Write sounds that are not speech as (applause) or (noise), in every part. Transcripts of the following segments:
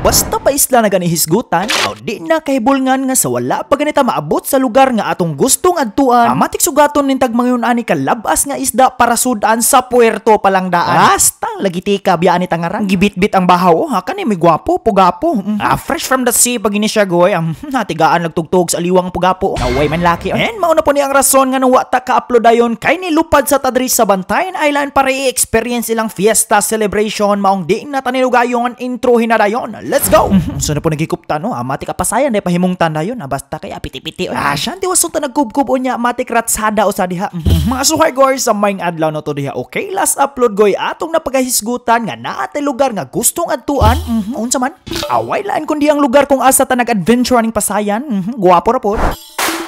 Basta pa isla na ganihisgutan, o di na kahibulngan nga sa wala pa ganita maabot sa lugar nga atong gustong adtuan. Amatik sugaton ning tagmangayon ani kalabas nga isda para sudan sa puerto daan. Basta lagi tika biya ni tangaran. Gibitbit ang bahaw, oh, ha kani mi gwapo, pugapo. Mm. Ah, fresh from the sea pag siya goy. Um, ah, hmm, natigaan nagtugtog sa aliwang pugapo. Naway man laki. Oh. And mauna po ni ang rason nga nawa ta ka-upload ayon kay ni Lupad sa tadri sa Bantayan Island para i-experience ilang fiesta celebration maong di na tanilugayon intro hinadayon Let's go! Mhm. so na po nagikupta no, amati kapasayan day eh, pahimungtan na yun, basta kay apiti-piti. Ah, mhm. siya, di wasunta nagkubkub o niya, amati kratsada o sa mhm. Mga suhay guys, sa maing adlaw na to diha, okay, last upload goy, atong napagahisgutan nga naatay lugar nga gustong adtuan, unsa man. Away laan kundi ang lugar kung asa ta nag-adventure ning pasayan, mm guwapo ra po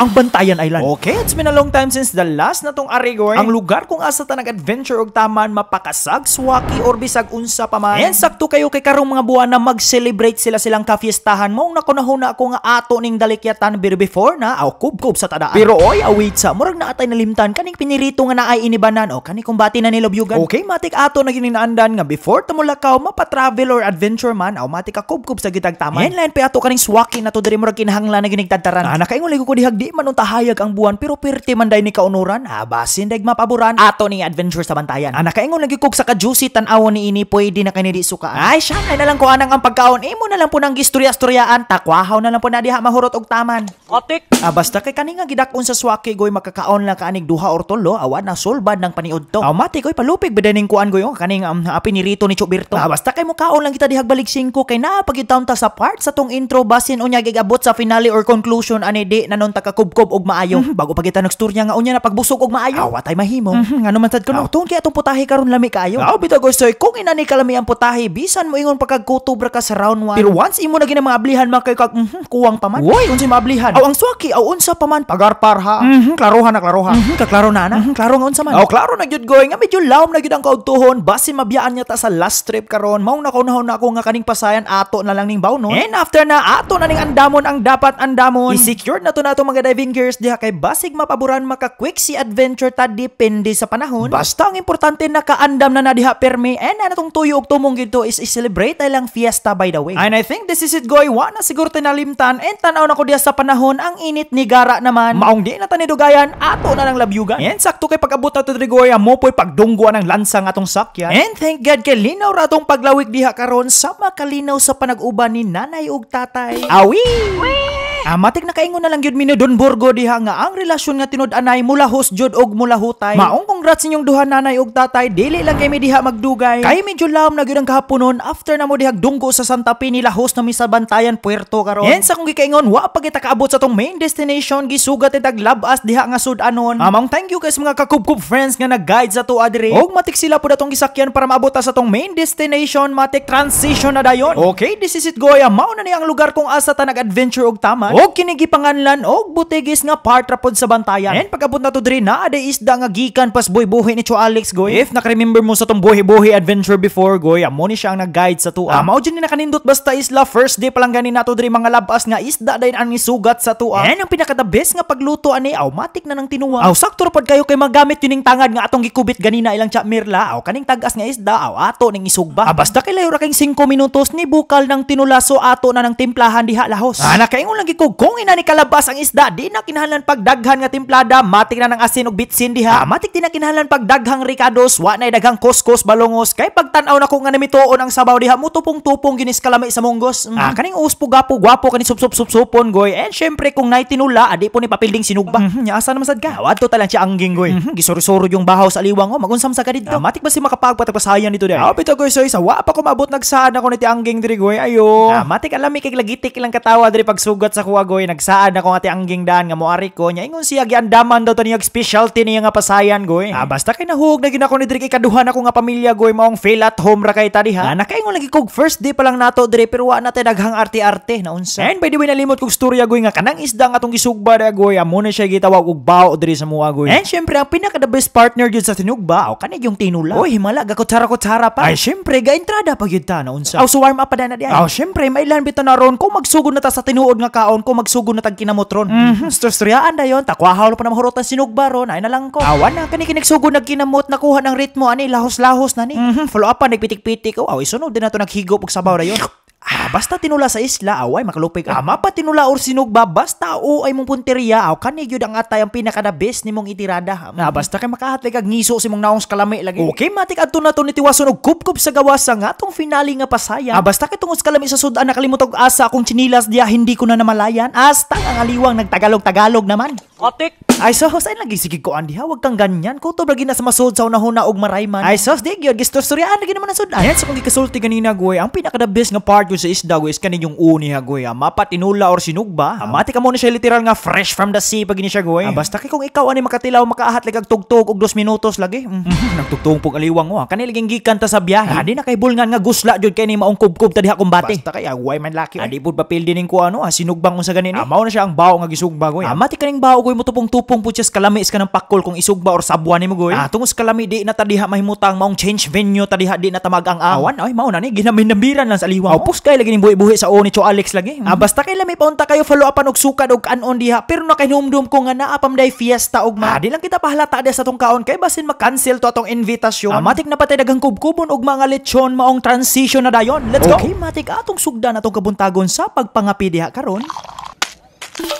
ang Bantayan Island. Okay, it's been a long time since the last na tong Arigor. Ang lugar kung asa ta nag-adventure og taman mapakasag, swaki or bisag unsa pa man. And sakto kayo kay karong mga buwan na mag-celebrate sila silang kafiestahan mo na kunahuna ko nga ato ning dalikyatan bir before na aw kubkub sa tadaan. Pero oy, await sa murag na atay nalimtan kaning pinirito nga naay inibanan o kaning kumbati na nilobyugan. Okay, matik ato na gininaandan nga before tamulakaw mapa-travel or adventure man aw matik ka kubkub sa gitag taman. Yan lain pa ato kaning swaki na to diri murag kinahanglan na ginigtadtaran. Ah, nakaingon ko dihag di Di man tahayag ang buwan pero pirti man day ni kaunuran, abasin dag mapaboran. Ato ni adventure sa bantayan. Ana ah, kaingon nagikog sa kajusi tanawon ni ini pwede na kanidi suka Ay siya na lang ko anang ang pagkaon. Imo na lang po nang istorya storyaan takwahaw na lang po na diha mahurot og taman. Otik. Ah, basta kay kaninga nga gidakon sa swake goy makakaon lang kaanig duha or tulo, awa na solbad ng paniud to. Automatic goy palupig bedaning kuan goy oh, kaning um, api ni Rito ni Chuberto. Ah, basta kay kaon lang kita dihag balik 5 kay na pagitaon ta sa part sa tong intro basin unya gigabot sa finale or conclusion ani di nanon ta makakubkob og maayo mm-hmm. bago pa kita niya nga unya na pagbusog og maayo. Awa tay mahimo. Mm-hmm. Ngano man sad ko Oh. Tungod atong putahe karon lami kaayo. Oh, bitaw sir, kung inani ka lami ang putahe bisan mo ingon pagkagkutubra ka sa round 1. Pero once imo na gina maablihan man kay kag mm-hmm, kuwang pa man. Uy, si mablihan Aw ang swaki, aw unsa pa man pagarpar ha. Mm-hmm. Klaroha na klaroha. Mm-hmm. Kaklaro na na. Mm-hmm. Klaro nga unsa man. Aw klaro na gyud goy nga medyo lawm na gyud ang kaudtohon basin mabiyaan niya ta sa last trip karon. Mao na kaunahon na ako nga kaning pasayan ato na lang ning bawnon. And after na ato na ning andamon ang dapat andamon. I-secure na to na to mga 7 years diha kay basig mapaburan maka quick si adventure ta depende sa panahon. Basta ang importante nakaandam na na diha permi and anatong tong tuyo og tumong gito is i-celebrate lang fiesta by the way. And I think this is it goy wa na siguro tinalimtan and tanaw na ko diha sa panahon ang init ni gara naman. Maong di na tanidugayan ato na lang labyugan. And sakto kay pagabot ato to Trigoya mo po'y pagdungguan ang lansang atong sakya. And thank God kay linaw ra tong paglawig diha karon sama kalinaw sa panag-uban ni nanay ug tatay. Awi! Wee! Amatik ah, na kaingon na lang gyud mi Don Borgo diha nga ang relasyon nga tinod anay mula host jud og mula hutay. Maong congrats inyong duha nanay og tatay, dili lang kay mi diha magdugay. Kay medyo lawom na gyud ang kahaponon after na mo diha dunggo sa Santa Fe nila host na misa Bantayan, Puerto karon. Hence sa kung gikaingon wa pa kita kaabot sa tong main destination gisugat itag labas diha nga sud-anon. Among ah, thank you guys mga kakubkub friends nga nag-guide sa tuwa diri. Og matik sila pud atong gisakyan para maabot sa tong main destination, matik transition na dayon. Okay, this is it Goya. Mao na ni ang lugar kung asa ta nag-adventure og tama kalangitan o kinigipanganlan o butigis nga part rapod sa bantayan. And pagabot na to diri na ada isda nga gikan pas buhi-buhi ni Alex goy. If nakaremember mo sa tong buhi-buhi adventure before goy, amo ni siya ang nag-guide sa tuwa. Ah, mao ni nakanindot basta isla first day pa lang ganin nato diri mga labas nga isda dayon ang isugat sa tuwa. And ang pinaka the best nga pagluto ani automatic na nang tinuwa. Aw sakto pod kayo kay magamit yun tangad nga atong gikubit ganina ilang cha aw kaning tagas nga isda aw ato ning isugba. Ah, basta kay layo ra kang 5 minutos ni bukal nang tinulaso ato na nang timplahan diha lahos. Ah, nakaingon lang kugkongin ina ni kalabas ang isda, di na kinahanglan pagdaghan nga timplada, matik na ng asin ug bitsin diha. Ah, matik di na kinahanglan pagdaghang ricados, wa nay daghang kuskus balungos, kay pagtan-aw na ko nga namituon ang sabaw diha, mutupong-tupong ginis kalami sa munggos Mm. Ah, kaning us pugapo gwapo kani sup sup sup supon goy. And syempre kung nay tinula, adi po ni papilding sinugba. Mm-hmm, asa naman sad ka? Ah, Wadto ta lang siya angging goy. Mm-hmm, gisuri yung bahaw sa liwang, oh, magunsam sa kadidto. Ah, matik ba si makapagpatagpasayan dito dai. Ah, pito goy, so isa wa pa ko maabot nagsaad ako ni ti angging diri goy. Ayo. Ah, matik alami kay lagitik lang katawa diri pagsugat sa ako nagsaad na nga ti angging daan nga moari ko nya ingon siya giandaman daw to niya specialty niya nga pasayan goy. Ah, ah basta kay nahug na gid ako ni diri ikaduhan ako nga pamilya goy maong fail at home ra kay tadi ha. Ah, nakaingon lagi kog first day pa lang nato dire pero wa na tay daghang arte-arte na unsa. And by the way nalimot kog storya goy nga kanang isda nga atong gisugba ra goy amo na siya gitawag og bao dire sa mua goy. And syempre ang pinaka the best partner gyud sa tinugba aw kanay yung tinula. Oy himala gakotsara kotsara pa. Ay syempre ga entrada pa gyud ta na unsa. Aw so warm up pa na di. oh syempre may lan bitan na ron kung magsugod na ta sa tinuod nga kaon ron ko magsugo na tag kinamot ron. Mm-hmm, storyaan da yon. Takwahaw pa na mahurutan sinugba ron. Ay na lang ko. Awan na, kanikinig sugo nagkinamot, nakuha ng ritmo, ani, lahos-lahos na ni. Mm-hmm, follow up pa, nagpitik-pitik. Oh, awi, sunod din na to naghigop, pagsabaw na yon. Ah, basta tinula sa isla, away, makalupig. Ah, mapa tinula or sinugba, basta o ay mong punteriya, aw, ah, kanig yun ang atay ang pinaka the best ni mong itirada. Ah, hmm. basta kay makahatay kag ngiso si mong naong kalami lagi. Okay, matik adto na to ni tiwason og kupkup sa gawasa nga atong finale nga pasaya. Ah, basta kay tungod kalami sa sudan nakalimutog asa akong chinilas diya hindi ko na namalayan. Asta ang aliwang nagtagalog-tagalog naman. Otik! Ay sos, ay lagi sige ko andi ha, wag kang ganyan. Kutob lagi na sa masud sa unahuna og marayman. Ay so, di gyud gisto storya lagi naman nasud. Ayan sa kong gikasulti kanina goy, ang pinaka the best nga part kadto sa isda is kanin yung uni ha goy. Mapat inula or sinugba. Ah. Mati ka mo siya literal nga fresh from the sea pag ini siya goy. Ah, basta kay kung ikaw ani makatilaw makaahat lag tugtog og 2 minutos lagi. Mm. -hmm. (laughs) pug aliwang oh. kanil liging gikan ta sa biyahe. Ah, di na kay bulngan nga gusla jud kay ni maong kubkob ta diha kumbate. Basta kay agway ah, man lucky Ah, di eh. pa papil din ko ano ah, sinugbang mo sa ganin. Eh. Ah, mao na siya ang bao nga gisugba goy. Ah, mati kaning bao goy mo tupong-tupong putyas kalamis ka ng pakol kung isugba or sabwa ni mo goy. Ah, tungos kalami di na tadiha mahimutang maong change venue tadiha di na tamag ang awan. Ay mao na ni ginaminambiran lang sa aliwang. Oh, kay lagi ning buhi-buhi sa o ni Cho Alex lagi. Mm-hmm. Ah, basta kay lami paunta kayo follow upan og sukad og kanon diha. Pero na kay humdum ko nga naa day fiesta og ma. Ah, di lang kita pahalata di sa tong kaon kay basin ma-cancel to atong invitasyon. Ah, matik na patay daghang kubkubon og mga lechon maong transition na dayon. Let's okay, go. Okay, matik atong sugdan atong kabuntagon sa pagpangapi diha karon.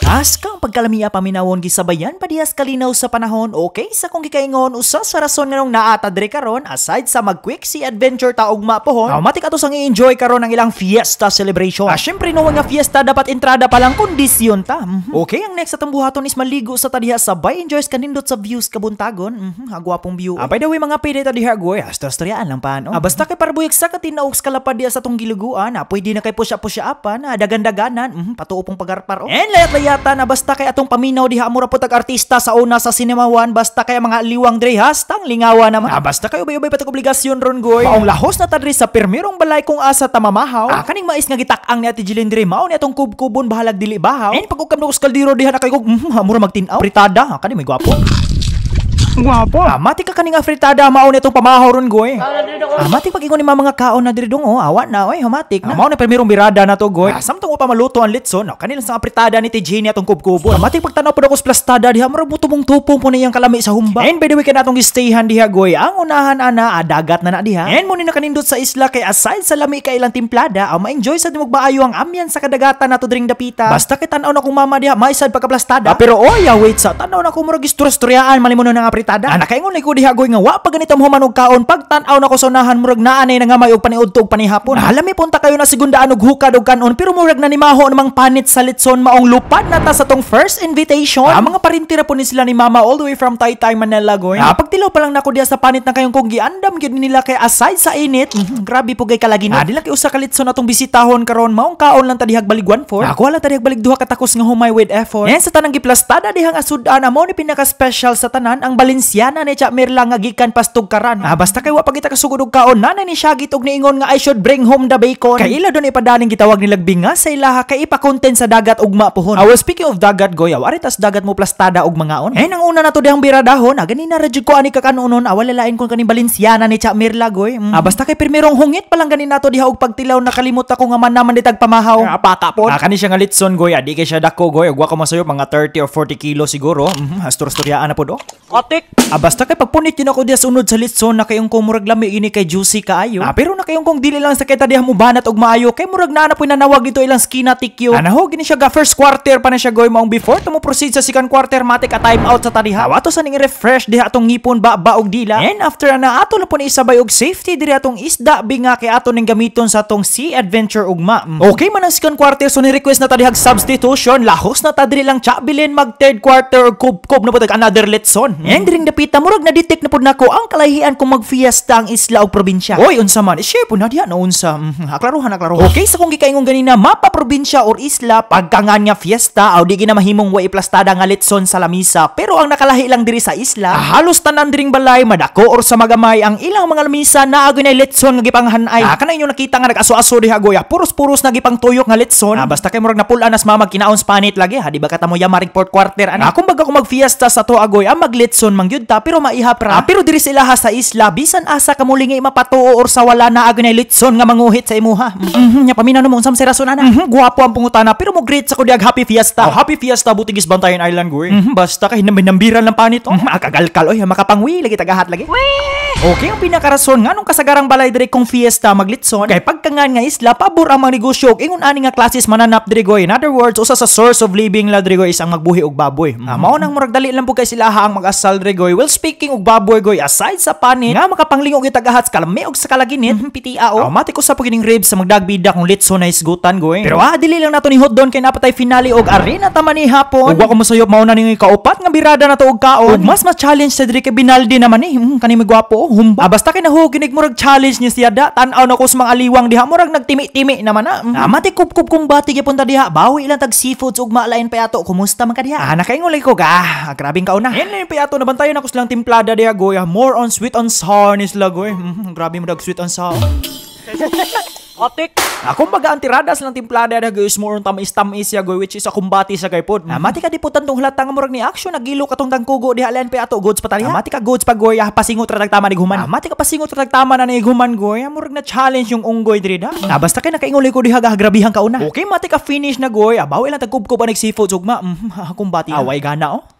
Taas kang pagkalamia paminawon gisabayan padihas kalinaw sa panahon okay sa kung gikaingon usa sa rason nganong naata dire karon aside sa mag-quick si adventure taog mapohon. matik ato sang i-enjoy karon ang ilang fiesta celebration. Ah syempre no nga fiesta dapat entrada pa lang kondisyon ta. Mm-hmm. Okay ang next atong buhaton is maligo sa tadiha sabay enjoys kanindot sa views kabuntagon. Mm-hmm. Agwapong view. Eh. Ah, by the way mga payday ta diha goy hasta storyaan lang paano. Ah, basta kay parbuyek sa katinaog sa kalapad sa tong giluguan ah, pwede na kay pusya pusya apan ah, dagan-daganan mm-hmm. patuo pong oh. And dapat layata na basta kay atong paminaw diha amura po tag artista sa una sa sinemawan basta kay mga liwang dre hastang lingawa naman. Ah, basta kayo bayubay patag obligasyon ron goy. Maong lahos na tadri sa pirmirong balay kung asa tamamahaw. Ah, kaning mais nga gitak-ang ni ati Jilin dre mao ni atong kubkubon bahalag dili bahaw. En pagukam na kaldero diha na kay kog mm, hamura magtinaw. Pritada ha, kani may gwapo guwapo. Amati ah, ka kaning afritada mao nitong pamahoron goy. Amati ah, ah, pag ingon ni mga kaon na diri dong oh, awa na oy humatik. Na. Mao na pirmirong birada na to goy. Asam tong upa maluto ang litson. No? Kanila sa afritada ni Tijini atong kubkubo. Amati pag tanaw pud ako sa plastada diha mura buto mong tupo po niyang kalami sa humba. And by the way kanatong gistayhan diha goy. Ang unahan ana adagat na na diha. And mo ni kanindot sa isla kay aside sa lami kay ilang timplada, ang ma-enjoy sa dimog baayo ang amyan sa kadagatan nato the pita. Basta kay tanaw aw na kung mama diha, maisad pagkaplastada. Ah, pero oy, wait sa tanaw aw na ko murag isturyaan malimuno nang afritada barkada. Ana kay ngunay ko diha goy nga wa pa ganitong humanog kaon pagtan-aw na ko sa murag naanay na nga may og paniudto og panihapon. Alami punta kayo na sigundaan og hukad og kanon pero murag na ni maho namang panit sa litson maong lupad na ta sa tong first invitation. Ang mga parintira po ni sila ni mama all the way from Taytay Manila goy. Ah, pagtilaw pa lang nako diha sa panit na kayong kong giandam gyud nila kay aside sa init. Mm-hmm. grabe po gay kalagin. Ah, dila kay usa ka litson atong bisitahon karon maong kaon lang ta dihag balig 1-4. Ako wala ta dihag balig duha katakos nga humay with effort. Yan sa tanang giplastada dihang asud asudan amo ni pinaka special sa tanan ang balin probinsyana ni Chamirla nga gikan pastog karan. Ah, basta kay wa pagita kasugod kaon nanay ni tog ni niingon nga I should bring home the bacon. Kay ila don ipadaning gitawag nilag binga sa ilaha kay ipakontent sa dagat ug mapuhon. Ah, well, speaking of dagat goya, wari dagat mo plastada og mangaon. Eh nang una na to dihang biradahon, ah, ganina ra ko ani kakanunon, ah, walalain kon kaning balinsyana ni Chamirla goy. Mm. Ah, basta kay pirmirong hungit pa lang ganina to diha og pagtilaw nakalimot ako nga man naman ditag pamahaw. Ah, bata po. Ah, kanin siya nga litson goy, ah, di kay siya dako goy, ug ko ka masayo mga 30 or 40 kilo siguro. Mm -hmm, astor-storyaan na po do. Ate, Correct. Ah, kay pagpunit yun ako diya sunod sa litson na kayong kong murag lami ini kay juicy kaayo. Ah, pero na kayong kong dili lang sa kita diha mo banat og maayo kay murag na po nanawag ito ilang skina tikyo. ho, gini siya ga first quarter pa na siya goy maong before tumo proceed sa second quarter matik a time out sa tadiha. Awato sa ning refresh diha atong ngipon ba baog dila. And after ana ato na po ni isabay og safety diri atong isda binga kay ato ning gamiton sa atong sea adventure og ma. Mm. Okay man ang second quarter so ni request na tadihag substitution lahos na ta lang cha mag third quarter og kub kub na po another litson. Mm. And diring dapita murag na detect na pud nako ang kalahian kung magfiesta ang isla o probinsya. Oy, unsa man? Share po na diha na unsa. Mm, aklaruhan, aklaruhan. Okay, sa so kung gikaingon ganina, mapa probinsya or isla pagkangan nga fiesta aw di gina mahimong wa iplastada nga letson sa lamisa. Pero ang nakalahi lang diri sa isla, ah, halos tanan diring balay madako or sa magamay ang ilang mga lamisa na agoy na letson nga gipanghanay. Ah, kanay inyo nakita nga nag-aso-aso diha goya, puros-puros na gipangtuyok nga letson. Ah, basta kay murag napul anas mamag kinaon panit lagi ha, di ba kata mo port quarter ana. Ah, kumbaga kung magfiesta sa to agoy, ang magletson man gyud ta pero maihap ra. Ah, pero diri sila ha sa isla bisan asa ka muli nga mapatuo or sa wala na agay litson nga manguhit sa imuha. Mm -hmm. Nya paminaw mo unsam sira sunana. Mm -hmm. Guwapo ang pungutana pero mo greet sa ko diag happy fiesta. Oh, happy fiesta butigis Bantayan Island goy. Mm -hmm. Basta kay naminambiran lang panito. Oh. Mm -hmm. Akagalkal oy makapangwi lagi tagahat lagi. Wee! Okay ang pinakarason nga nung kasagarang balay dire kong fiesta maglitson kay pagkangan nga isla pabor ang mga negosyo ingon ani nga klases mananap dire goy. In other words usa sa source of living la diri is ang magbuhi og baboy. Mm -hmm. Ah, mao nang murag dali lang po kay sila ha ang mag-asal Regoy, well speaking og baboy goy, aside sa panit, nga makapanglingog itagahats kalami og sa kalaginit, mm-hmm. pitiao. Ah, oh. Automatic ko sa pagining ribs sa magdagbida kung litso na isgutan goy. Pero ah, dili lang nato ni don kay napatay finale og arena taman ni hapon. Ug ako masayop mao na ning kaupat nga birada nato og kaon. Ug mas mas challenge sa diri kay Binaldi naman eh. Hmm, kanimi gwapo, oh, humba. Ah, basta kay naho kinig murag challenge ni siya da, tan-aw na ko sa mga aliwang diha murag nagtimi-timi naman na. Mm-hmm. Ah, hmm. ah matikupkup kumbati gyapon ta diha, bawi lang tag seafood ug maalain pa ato. Kumusta man ka diha? Ah, nakaingon ko ka. Ah, grabing kauna. Yan na yung na tayo na kuslang timplada de goya. Ah. More on sweet on sour ni sila goy. Mm, grabe mo dag sweet on sour. (laughs) Otik. Akong ah, baga ang tiradas lang timplada de goya. More on tamis tamis ya goy which is a kumbati sa kay pod. Mm. Ah, Amati ka di putan tong halata nga murag ni action nagilo ka tong tangkugo di halen pe ato goods patali. Mati ka goods pag goy pasingot ra tama ni guman. Mati ka pasingot ra tama na ni guman goya. Murag na challenge yung unggoy diri da. Na basta kay nakaingoy ko diha grabihan ka una. Okay mati ka finish na goy. Abaw ilang tagkubkob anig seafood sugma. Mm, (laughs) kumbati. Away gana oh.